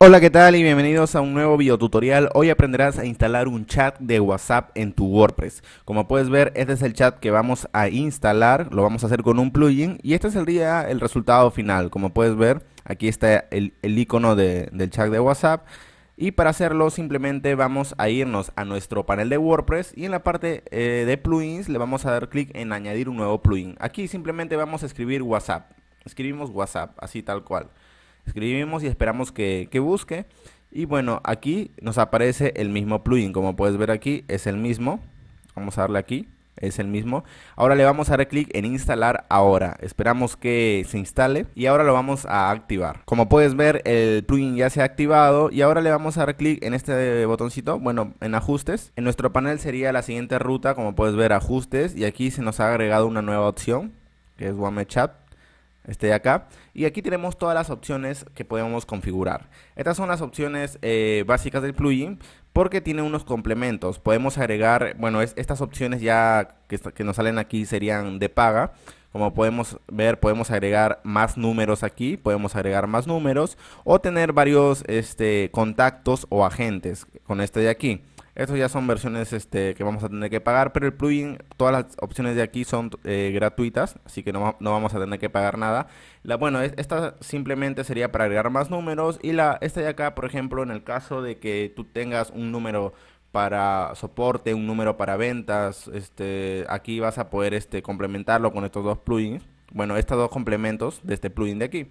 Hola, ¿qué tal? Y bienvenidos a un nuevo video tutorial Hoy aprenderás a instalar un chat de WhatsApp en tu WordPress. Como puedes ver, este es el chat que vamos a instalar. Lo vamos a hacer con un plugin y este sería el resultado final. Como puedes ver, aquí está el, icono del chat de WhatsApp. Y para hacerlo simplemente vamos a irnos a nuestro panel de WordPress y en la parte eh, de plugins le vamos a dar clic en añadir un nuevo plugin. Aquí simplemente vamos a escribir WhatsApp. Escribimos WhatsApp, así tal cual escribimos y esperamos que, busque. Y bueno, aquí nos aparece el mismo plugin, como puedes ver aquí, es el mismo. Vamos a darle aquí, es el mismo. Ahora le vamos a dar clic en instalar ahora. Esperamos que se instale y ahora lo vamos a activar. Como puedes ver, el plugin ya se ha activado y ahora le vamos a dar clic en este botoncito, bueno, en ajustes. En nuestro panel sería la siguiente ruta, como puedes ver, ajustes y aquí se nos ha agregado una nueva opción que es WameChat este de acá. Y aquí tenemos todas las opciones que podemos configurar. Estas son las opciones eh, básicas del plugin porque tiene unos complementos. Podemos agregar, bueno, es, estas opciones ya que, nos salen aquí serían de paga. Como podemos ver, podemos agregar más números aquí, podemos agregar más números o tener varios este, contactos o agentes con este de aquí. Estos ya son versiones este, que vamos a tener que pagar, pero el plugin, todas las opciones de aquí son eh, gratuitas, así que no, vamos a tener que pagar nada. La, bueno, esta simplemente sería para agregar más números y la, esta de acá, por ejemplo, en el caso de que tú tengas un número para soporte, un número para ventas, este, aquí vas a poder este, complementarlo con estos dos plugins. Bueno, estos dos complementos de este plugin de aquí.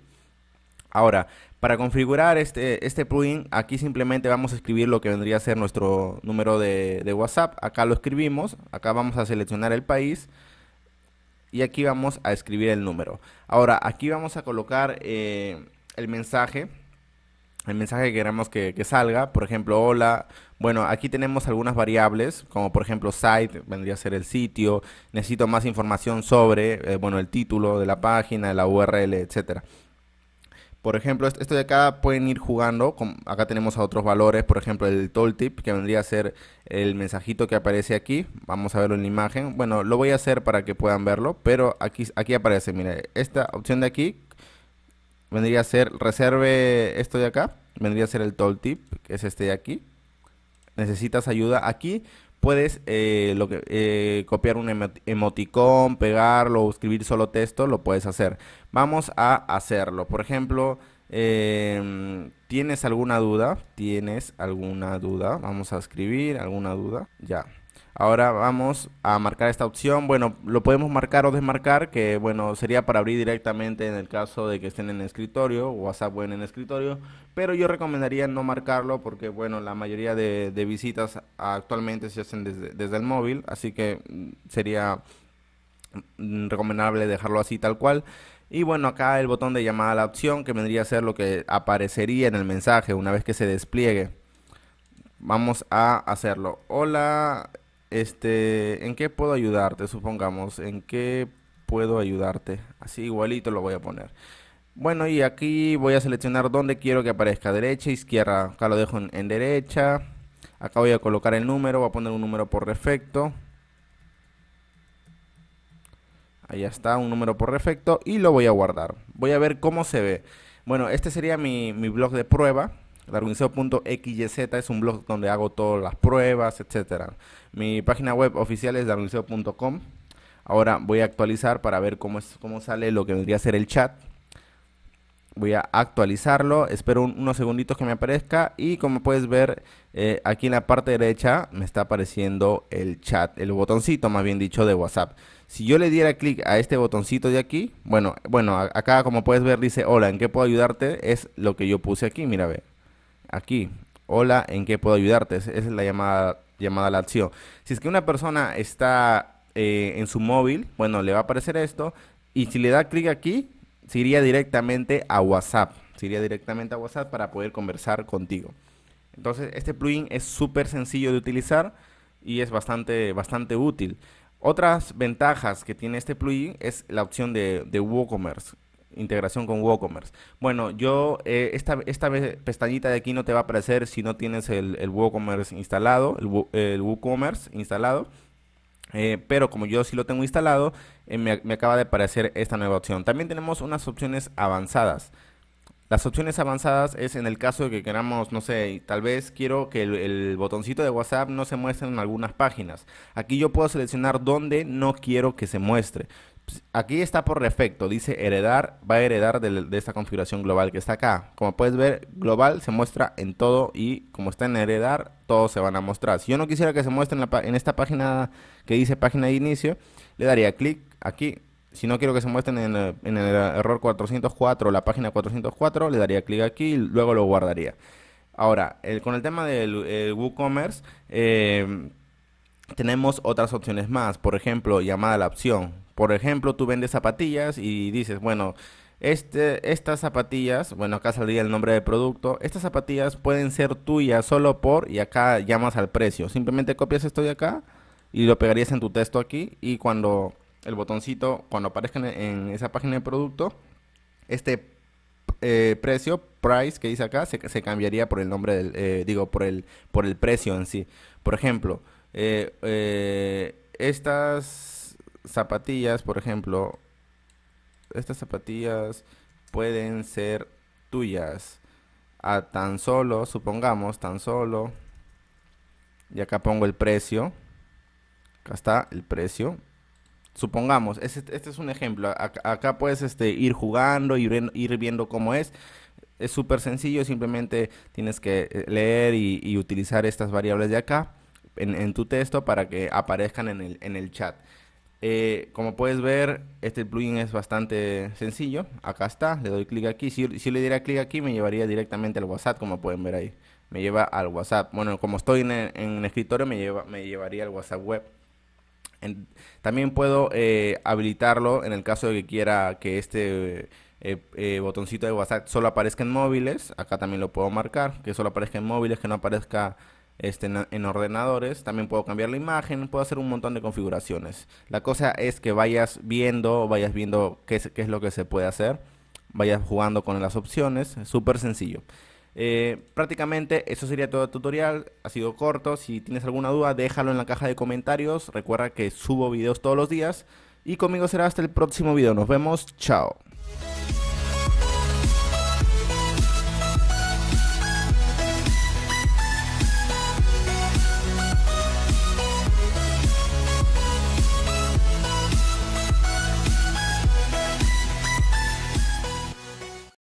Ahora, para configurar este, este, plugin, aquí simplemente vamos a escribir lo que vendría a ser nuestro número de, WhatsApp. Acá lo escribimos, acá vamos a seleccionar el país y aquí vamos a escribir el número. Ahora, aquí vamos a colocar eh, el mensaje, el mensaje que queremos que, salga, por ejemplo, hola. Bueno, aquí tenemos algunas variables, como por ejemplo site, vendría a ser el sitio, necesito más información sobre, eh, bueno, el título de la página, la URL, etcétera. Por ejemplo, esto de acá pueden ir jugando. acá tenemos a otros valores, por ejemplo, el tooltip, que vendría a ser el mensajito que aparece aquí. Vamos a verlo en la imagen. Bueno, lo voy a hacer para que puedan verlo, pero aquí, aquí aparece. Mire, esta opción de aquí vendría a ser, reserve esto de acá, vendría a ser el tooltip, que es este de aquí. Necesitas ayuda aquí puedes eh, lo que, eh, copiar un emoticón, pegarlo o escribir solo texto, lo puedes hacer. Vamos a hacerlo. Por ejemplo, em, ¿tienes alguna duda? ¿Tienes alguna duda? Vamos a escribir alguna duda. Ya. Ahora vamos a marcar esta opción. Bueno, lo podemos marcar o desmarcar, que bueno, sería para abrir directamente en el caso de que estén en el escritorio, WhatsApp o en el escritorio, pero yo recomendaría no marcarlo porque bueno, la mayoría de, visitas actualmente se hacen desde, desde el móvil, así que mm, sería mm, recomendable dejarlo así tal cual. Y bueno, acá el botón de llamada a la opción, que vendría a ser lo que aparecería en el mensaje una vez que se despliegue. Vamos a hacerlo. Hola, este, ¿en qué puedo ayudarte? Supongamos, ¿en qué puedo ayudarte? Así igualito lo voy a poner. Bueno, y aquí voy a seleccionar dónde quiero que aparezca, derecha, izquierda. Acá lo dejo en, derecha. Acá voy a colocar el número, voy a poner un número por defecto. Ahí está, un número por defecto y lo voy a guardar. Voy a ver cómo se ve. Bueno, este sería mi blog de prueba darwinseo.xyz es un blog donde hago todas las pruebas, etcétera. Mi página web oficial es darwinseo.com. Ahora voy a actualizar para ver cómo, es, cómo sale lo que vendría a ser el chat. Voy a actualizarlo, espero unos segunditos que me aparezca y como puedes ver eh, aquí en la parte derecha me está apareciendo el chat, el botoncito más bien dicho de WhatsApp. Si yo le diera clic a este botoncito de aquí, bueno, bueno, acá como puedes ver dice hola, ¿en qué puedo ayudarte? Es lo que yo puse aquí, mira, ve aquí. Hola, ¿en qué puedo ayudarte? Esa es la llamada, llamada la acción. Si es que una persona está eh, en su móvil, bueno, le va a aparecer esto. Y si le da clic aquí, se iría directamente a WhatsApp. Se iría directamente a WhatsApp para poder conversar contigo. Entonces, este plugin es súper sencillo de utilizar y es bastante, bastante útil. Otras ventajas que tiene este plugin es la opción de, de WooCommerce integración con WooCommerce. Bueno, yo, eh, esta, esta pestañita de aquí no te va a aparecer si no tienes el, WooCommerce instalado, el, WooCommerce instalado. Eh, pero como yo sí lo tengo instalado, eh, me, acaba de aparecer esta nueva opción. También tenemos unas opciones avanzadas. Las opciones avanzadas es en el caso de que queramos, no sé, tal vez quiero que el, el botoncito de WhatsApp no se muestre en algunas páginas. Aquí yo puedo seleccionar dónde no quiero que se muestre. Pues, aquí está por defecto, dice heredar, va a heredar de, esta configuración global que está acá. Como puedes ver, global se muestra en todo y como está en heredar, todos se van a mostrar. Si yo no quisiera que se muestre en, esta página que dice página de inicio, le daría clic aquí. Si no quiero que se muestren en el, error 404 la página 404, le daría clic aquí y luego lo guardaría. Ahora, con el tema del WooCommerce, eh, tenemos otras opciones más. Por ejemplo, llamada a la opción por ejemplo, tú vendes zapatillas y dices, bueno, este, estas zapatillas, bueno, acá saldría el nombre del producto, estas zapatillas pueden ser tuyas solo por, y acá llamas al precio. Simplemente copias esto de acá y lo pegarías en tu texto aquí y cuando el botoncito, cuando aparezca en, esa página de producto, este eh, precio, price que dice acá, se, se cambiaría por el nombre del, eh, digo, por el, por el precio en sí. Por ejemplo, eh, estas zapatillas, por ejemplo, estas zapatillas pueden ser tuyas a tan solo, supongamos, tan solo, y acá pongo el precio, acá está el precio, supongamos, este, es un ejemplo, acá, puedes este, ir jugando, ir, ir viendo cómo es, es súper sencillo, simplemente tienes que eh, leer y, utilizar estas variables de acá en, tu texto para que aparezcan el, en el chat. Eh, como puedes ver, este plugin es bastante sencillo. Acá está, le doy clic aquí. Si, le diera clic aquí, me llevaría directamente al WhatsApp, como pueden ver ahí. Me lleva al WhatsApp. Bueno, como estoy en, escritorio, me, lleva, me llevaría al WhatsApp web. también puedo eh, habilitarlo en el caso de que quiera que este eh, botoncito de WhatsApp solo aparezca en móviles. Acá también lo puedo marcar, que solo aparezca en móviles, que no aparezca este, en, ordenadores, también puedo cambiar la imagen, puedo hacer un montón de configuraciones. La cosa es que vayas viendo, vayas viendo qué es, lo que se puede hacer, vayas jugando con las opciones, súper sencillo. Eh, prácticamente eso sería todo el tutorial, ha sido corto, si tienes alguna duda déjalo en la caja de comentarios, recuerda que subo videos todos los días y conmigo será hasta el próximo video, nos vemos, chao.